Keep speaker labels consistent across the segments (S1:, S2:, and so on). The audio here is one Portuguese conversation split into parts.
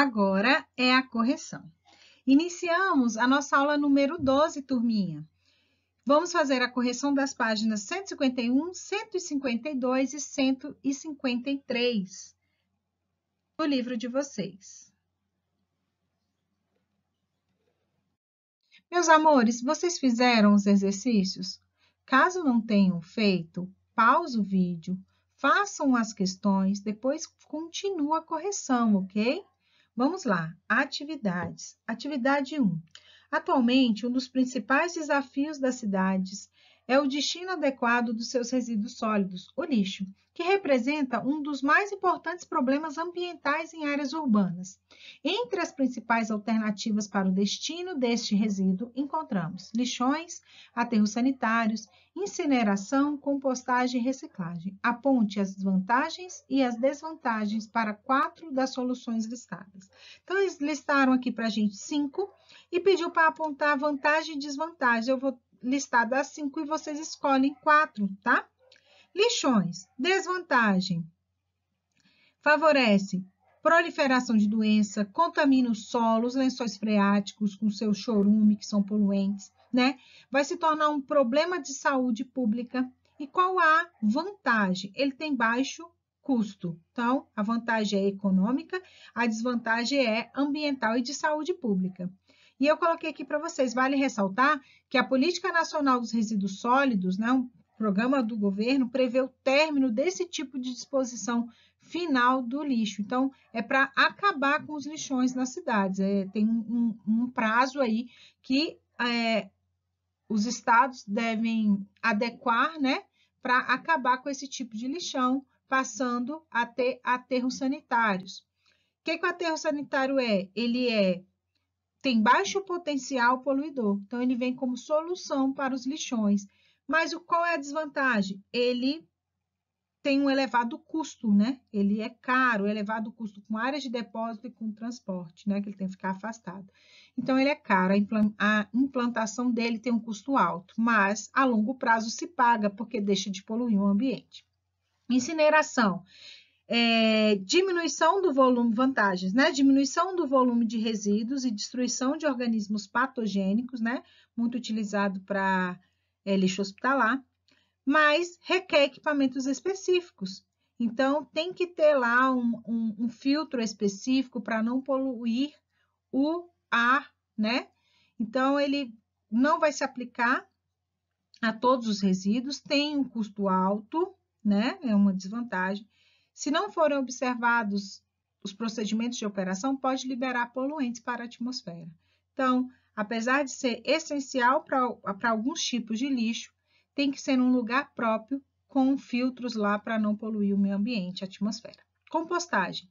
S1: Agora é a correção. Iniciamos a nossa aula número 12, turminha. Vamos fazer a correção das páginas 151, 152 e 153 do livro de vocês. Meus amores, vocês fizeram os exercícios? Caso não tenham feito, pause o vídeo, façam as questões, depois continua a correção, ok? Vamos lá, atividades. Atividade 1. Atualmente, um dos principais desafios das cidades é o destino adequado dos seus resíduos sólidos, o lixo, que representa um dos mais importantes problemas ambientais em áreas urbanas. Entre as principais alternativas para o destino deste resíduo encontramos lixões, aterros sanitários, incineração, compostagem e reciclagem. Aponte as vantagens e as desvantagens para quatro das soluções listadas. Então, eles listaram aqui para a gente cinco e pediu para apontar vantagem e desvantagem. Eu vou listadas cinco e vocês escolhem quatro, tá? Lixões, desvantagem. Favorece proliferação de doença, contamina o solo, os lençóis freáticos com seu chorume, que são poluentes, né? Vai se tornar um problema de saúde pública. E qual a vantagem? Ele tem baixo custo. Então, a vantagem é econômica, a desvantagem é ambiental e de saúde pública. E eu coloquei aqui para vocês, vale ressaltar que a Política Nacional dos Resíduos Sólidos, né, um programa do governo, prevê o término desse tipo de disposição final do lixo. Então, é para acabar com os lixões nas cidades. É, tem um, um, prazo aí que é, os estados devem adequar, né, para acabar com esse tipo de lixão, passando a ter aterros sanitários. O que, que o aterro sanitário é? Ele é tem baixo potencial poluidor. Então, ele vem como solução para os lixões. Mas o, qual é a desvantagem? Ele tem um elevado custo, né? Ele é caro, elevado custo com áreas de depósito e com transporte, né? Que ele tem que ficar afastado. Então, ele é caro, a implantação dele tem um custo alto, mas a longo prazo se paga porque deixa de poluir o ambiente. Incineração é, diminuição do volume, vantagens, né? Diminuição do volume de resíduos e destruição de organismos patogênicos, né? Muito utilizado para é, lixo hospitalar, mas requer equipamentos específicos. Então, tem que ter lá um, um, um filtro específico para não poluir o ar, né? Então, ele não vai se aplicar a todos os resíduos, tem um custo alto, né? É uma desvantagem se não forem observados os procedimentos de operação, pode liberar poluentes para a atmosfera. Então, apesar de ser essencial para alguns tipos de lixo, tem que ser num lugar próprio com filtros lá para não poluir o meio ambiente, a atmosfera. Compostagem.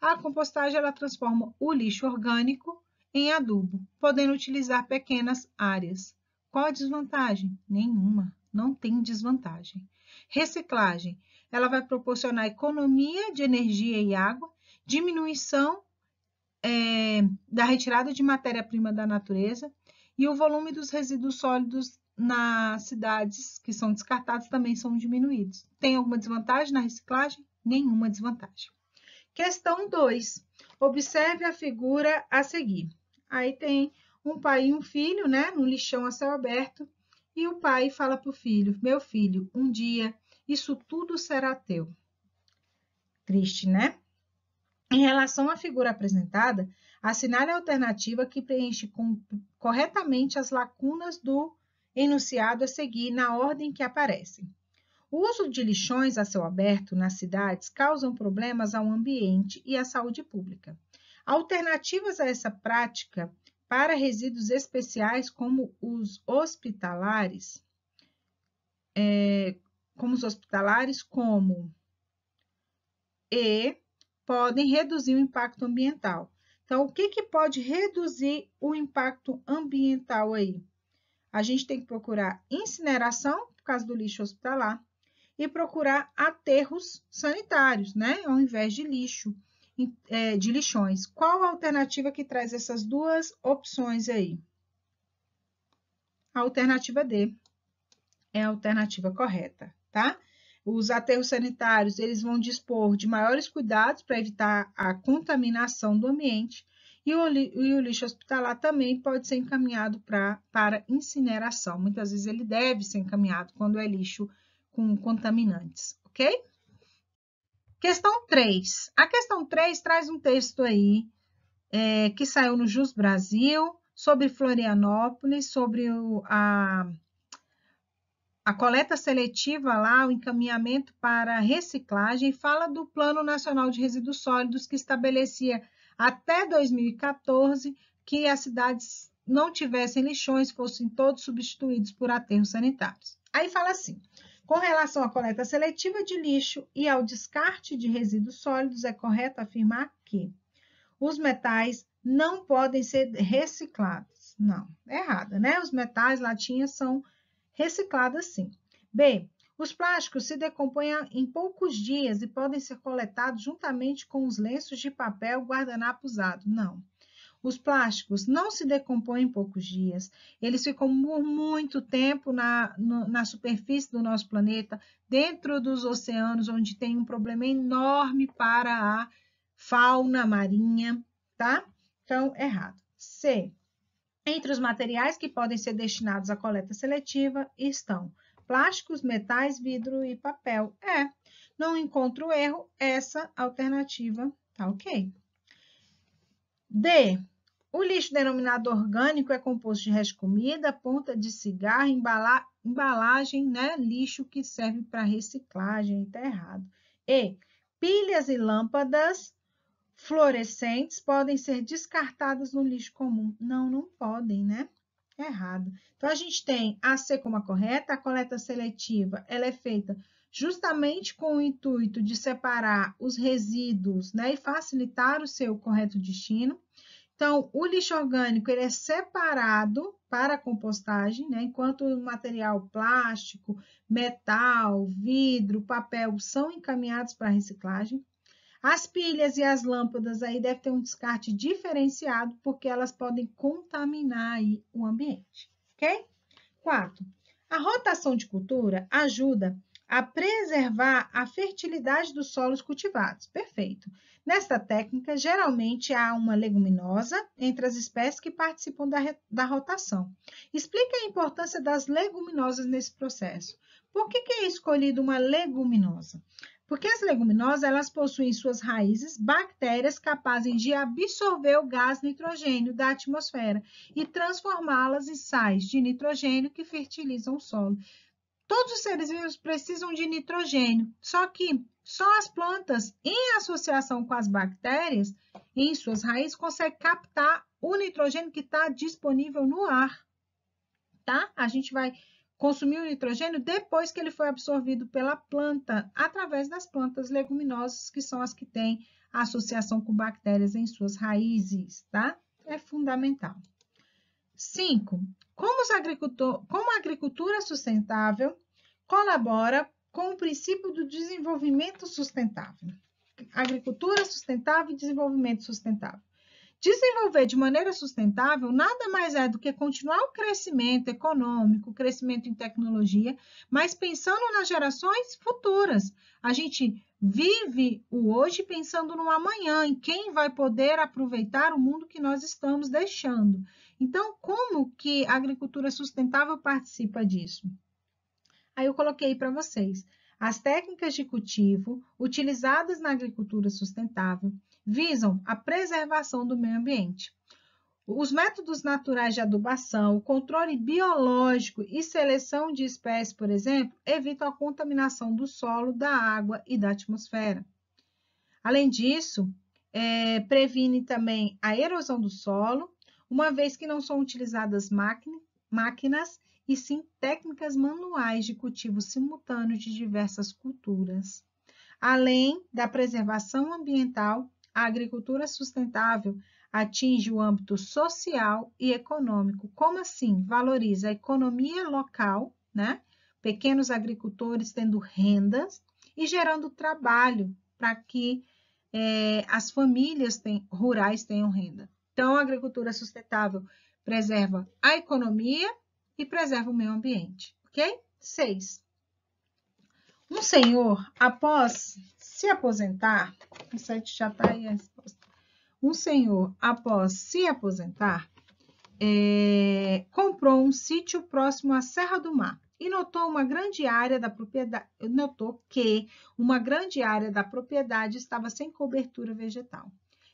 S1: A compostagem ela transforma o lixo orgânico em adubo, podendo utilizar pequenas áreas. Qual a desvantagem? Nenhuma, não tem desvantagem. Reciclagem ela vai proporcionar economia de energia e água, diminuição é, da retirada de matéria-prima da natureza e o volume dos resíduos sólidos nas cidades que são descartados também são diminuídos. Tem alguma desvantagem na reciclagem? Nenhuma desvantagem. Questão 2. Observe a figura a seguir. Aí tem um pai e um filho, né, num lixão a céu aberto, e o pai fala para o filho: Meu filho, um dia isso tudo será teu. Triste, né? Em relação à figura apresentada, assinale a alternativa que preenche com, corretamente as lacunas do enunciado a seguir na ordem que aparecem. O uso de lixões a céu aberto nas cidades causam problemas ao ambiente e à saúde pública. Alternativas a essa prática para resíduos especiais, como os hospitalares, é, como os hospitalares, como e podem reduzir o impacto ambiental. Então, o que, que pode reduzir o impacto ambiental aí? A gente tem que procurar incineração, por causa do lixo hospitalar, e procurar aterros sanitários, né? Ao invés de lixo, é, de lixões. Qual a alternativa que traz essas duas opções aí? A alternativa D é a alternativa correta tá? Os aterros sanitários, eles vão dispor de maiores cuidados para evitar a contaminação do ambiente e o, e o lixo hospitalar também pode ser encaminhado pra, para incineração. Muitas vezes ele deve ser encaminhado quando é lixo com contaminantes, ok? Questão 3. A questão 3 traz um texto aí é, que saiu no Jus Brasil sobre Florianópolis, sobre o, a a coleta seletiva lá, o encaminhamento para reciclagem, fala do Plano Nacional de Resíduos Sólidos, que estabelecia até 2014 que as cidades não tivessem lixões, fossem todos substituídos por aterros sanitários. Aí fala assim: com relação à coleta seletiva de lixo e ao descarte de resíduos sólidos, é correto afirmar que os metais não podem ser reciclados. Não, é errada, né? Os metais, latinhas são reciclados Reciclado, sim. B. Os plásticos se decompõem em poucos dias e podem ser coletados juntamente com os lenços de papel guardanapo usado. Não. Os plásticos não se decompõem em poucos dias, eles ficam por muito tempo na, no, na superfície do nosso planeta, dentro dos oceanos, onde tem um problema enorme para a fauna marinha, tá? Então, errado. C. Entre os materiais que podem ser destinados à coleta seletiva estão plásticos, metais, vidro e papel. É, não encontro erro, essa alternativa tá ok. D. O lixo denominado orgânico é composto de resto de comida, ponta de cigarro, embala, embalagem, né, lixo que serve para reciclagem, tá errado. E. Pilhas e lâmpadas fluorescentes podem ser descartadas no lixo comum. Não, não podem, né? É errado. Então, a gente tem a C como a correta, a coleta seletiva, ela é feita justamente com o intuito de separar os resíduos né, e facilitar o seu correto destino. Então, o lixo orgânico ele é separado para compostagem, né, enquanto o material plástico, metal, vidro, papel são encaminhados para reciclagem. As pilhas e as lâmpadas aí devem ter um descarte diferenciado, porque elas podem contaminar aí o ambiente, ok? 4. A rotação de cultura ajuda a preservar a fertilidade dos solos cultivados. Perfeito. Nesta técnica, geralmente há uma leguminosa entre as espécies que participam da, da rotação. Explique a importância das leguminosas nesse processo. Por que, que é escolhida uma leguminosa? Porque as leguminosas, elas possuem em suas raízes bactérias capazes de absorver o gás nitrogênio da atmosfera e transformá-las em sais de nitrogênio que fertilizam o solo. Todos os seres vivos precisam de nitrogênio, só que só as plantas, em associação com as bactérias, em suas raízes, conseguem captar o nitrogênio que está disponível no ar. Tá? A gente vai consumiu nitrogênio depois que ele foi absorvido pela planta, através das plantas leguminosas, que são as que têm associação com bactérias em suas raízes, tá? É fundamental. 5. Como, como, a agricultura sustentável colabora com o princípio do desenvolvimento sustentável? Agricultura sustentável e desenvolvimento sustentável. Desenvolver de maneira sustentável nada mais é do que continuar o crescimento econômico, o crescimento em tecnologia, mas pensando nas gerações futuras. A gente vive o hoje pensando no amanhã, em quem vai poder aproveitar o mundo que nós estamos deixando. Então, como que a agricultura sustentável participa disso? Aí eu coloquei para vocês as técnicas de cultivo utilizadas na agricultura sustentável, visam a preservação do meio ambiente. Os métodos naturais de adubação, o controle biológico e seleção de espécies, por exemplo, evitam a contaminação do solo, da água e da atmosfera. Além disso, é, previne também a erosão do solo, uma vez que não são utilizadas máquinas e sim técnicas manuais de cultivo simultâneo de diversas culturas, além da preservação ambiental a agricultura sustentável atinge o âmbito social e econômico. Como assim? Valoriza a economia local, né? Pequenos agricultores tendo rendas e gerando trabalho para que é, as famílias rurais tenham renda. Então, a agricultura sustentável preserva a economia e preserva o meio ambiente, ok? Seis. Um senhor, após se aposentar, o 7 já está aí a resposta. Um senhor, após se aposentar, é, comprou um sítio próximo à Serra do Mar e notou uma grande área da propriedade, notou que uma grande área da propriedade estava sem cobertura vegetal.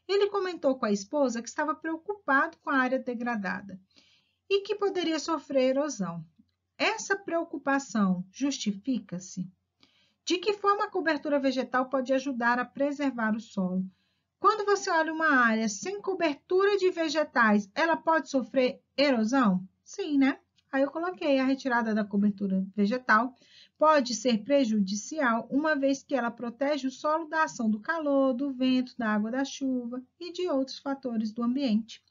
S1: Ele comentou com a esposa que estava preocupado com a área degradada e que poderia sofrer erosão. Essa preocupação justifica-se? De que forma a cobertura vegetal pode ajudar a preservar o solo? Quando você olha uma área sem cobertura de vegetais, ela pode sofrer erosão? Sim, né? Aí eu coloquei a retirada da cobertura vegetal pode ser prejudicial, uma vez que ela protege o solo da ação do calor, do vento, da água da chuva e de outros fatores do ambiente.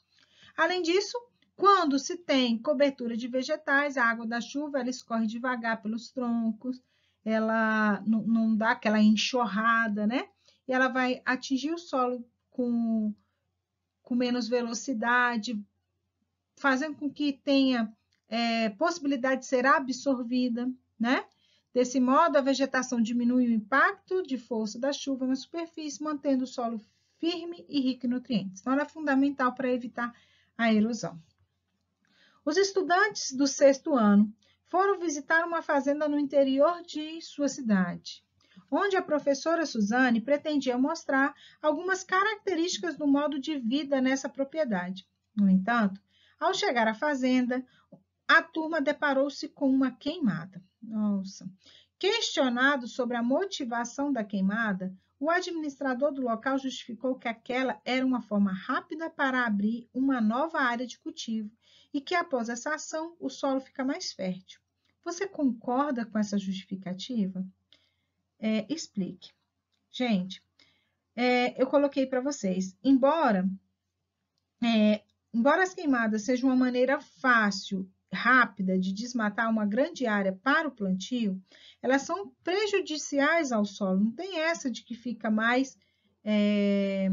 S1: Além disso, quando se tem cobertura de vegetais, a água da chuva ela escorre devagar pelos troncos, ela não, dá aquela enxurrada, né? E ela vai atingir o solo com, com menos velocidade, fazendo com que tenha é, possibilidade de ser absorvida, né? Desse modo, a vegetação diminui o impacto de força da chuva na superfície, mantendo o solo firme e rico em nutrientes. Então, ela é fundamental para evitar a erosão. Os estudantes do sexto ano foram visitar uma fazenda no interior de sua cidade, onde a professora Suzane pretendia mostrar algumas características do modo de vida nessa propriedade. No entanto, ao chegar à fazenda, a turma deparou-se com uma queimada. Nossa! Questionado sobre a motivação da queimada, o administrador do local justificou que aquela era uma forma rápida para abrir uma nova área de cultivo e que após essa ação o solo fica mais fértil. Você concorda com essa justificativa? É, explique. Gente, é, eu coloquei para vocês, embora, é, embora as queimadas sejam uma maneira fácil, rápida de desmatar uma grande área para o plantio, elas são prejudiciais ao solo. Não tem essa de que fica mais é,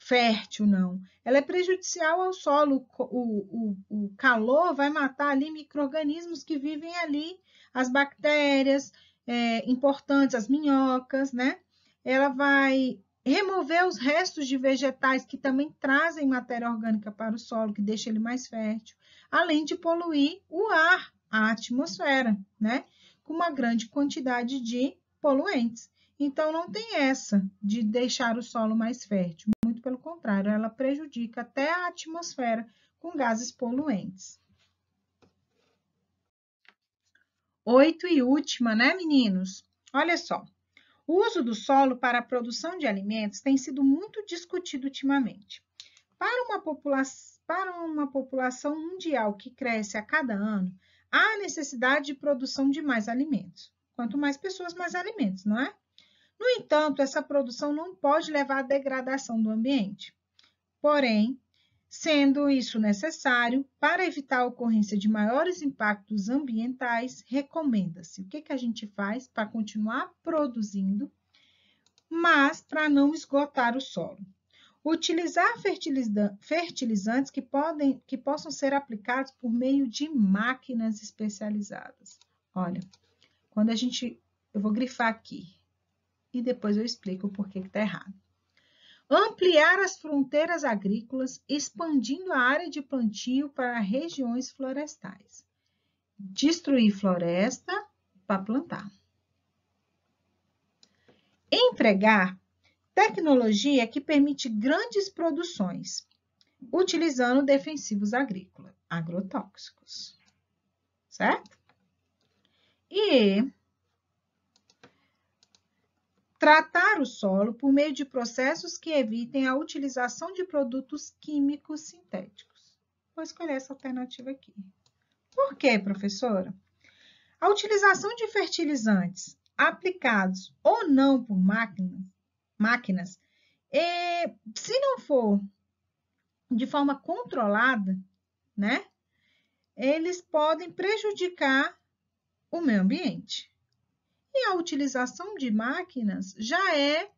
S1: fértil, não. Ela é prejudicial ao solo. O, o, o calor vai matar ali micro-organismos que vivem ali, as bactérias é, importantes, as minhocas, né? Ela vai remover os restos de vegetais que também trazem matéria orgânica para o solo, que deixa ele mais fértil, além de poluir o ar, a atmosfera, né? Com uma grande quantidade de poluentes. Então, não tem essa de deixar o solo mais fértil muito pelo contrário, ela prejudica até a atmosfera com gases poluentes. Oito e última, né, meninos? Olha só. O uso do solo para a produção de alimentos tem sido muito discutido ultimamente. Para uma, para uma população mundial que cresce a cada ano, há necessidade de produção de mais alimentos. Quanto mais pessoas, mais alimentos, não é? No entanto, essa produção não pode levar à degradação do ambiente. Porém, sendo isso necessário, para evitar a ocorrência de maiores impactos ambientais, recomenda-se. O que, que a gente faz para continuar produzindo, mas para não esgotar o solo? Utilizar fertilizantes que, podem, que possam ser aplicados por meio de máquinas especializadas. Olha, quando a gente. Eu vou grifar aqui e depois eu explico por que está errado. Ampliar as fronteiras agrícolas, expandindo a área de plantio para regiões florestais. Destruir floresta para plantar. Empregar tecnologia que permite grandes produções, utilizando defensivos agrícolas, agrotóxicos. Certo? E tratar o solo por meio de processos que evitem a utilização de produtos químicos sintéticos. Vou escolher essa alternativa aqui. Por quê, professora? A utilização de fertilizantes aplicados ou não por máquinas, máquinas é, se não for de forma controlada, né, eles podem prejudicar o meio ambiente. E a utilização de máquinas já é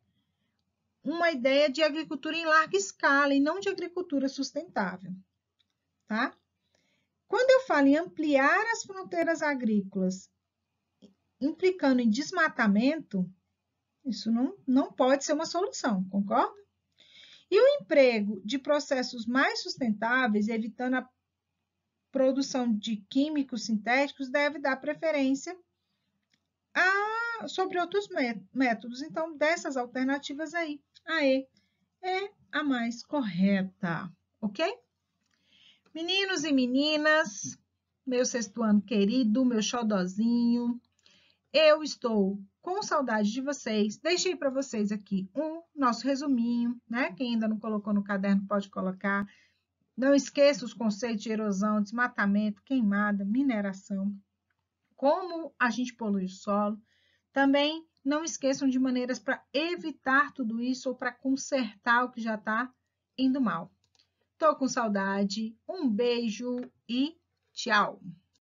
S1: uma ideia de agricultura em larga escala e não de agricultura sustentável, tá? Quando eu falo em ampliar as fronteiras agrícolas, implicando em desmatamento, isso não, não pode ser uma solução, concorda? E o emprego de processos mais sustentáveis, evitando a produção de químicos sintéticos, deve dar preferência a, sobre outros métodos. Então, dessas alternativas aí, a E é a mais correta, ok? Meninos e meninas, meu sexto ano querido, meu xodozinho, eu estou com saudade de vocês. Deixei para vocês aqui um nosso resuminho, né? Quem ainda não colocou no caderno pode colocar. Não esqueça os conceitos de erosão, desmatamento, queimada, mineração, como a gente polui o solo. Também não esqueçam de maneiras para evitar tudo isso ou para consertar o que já está indo mal. Tô com saudade, um beijo e tchau!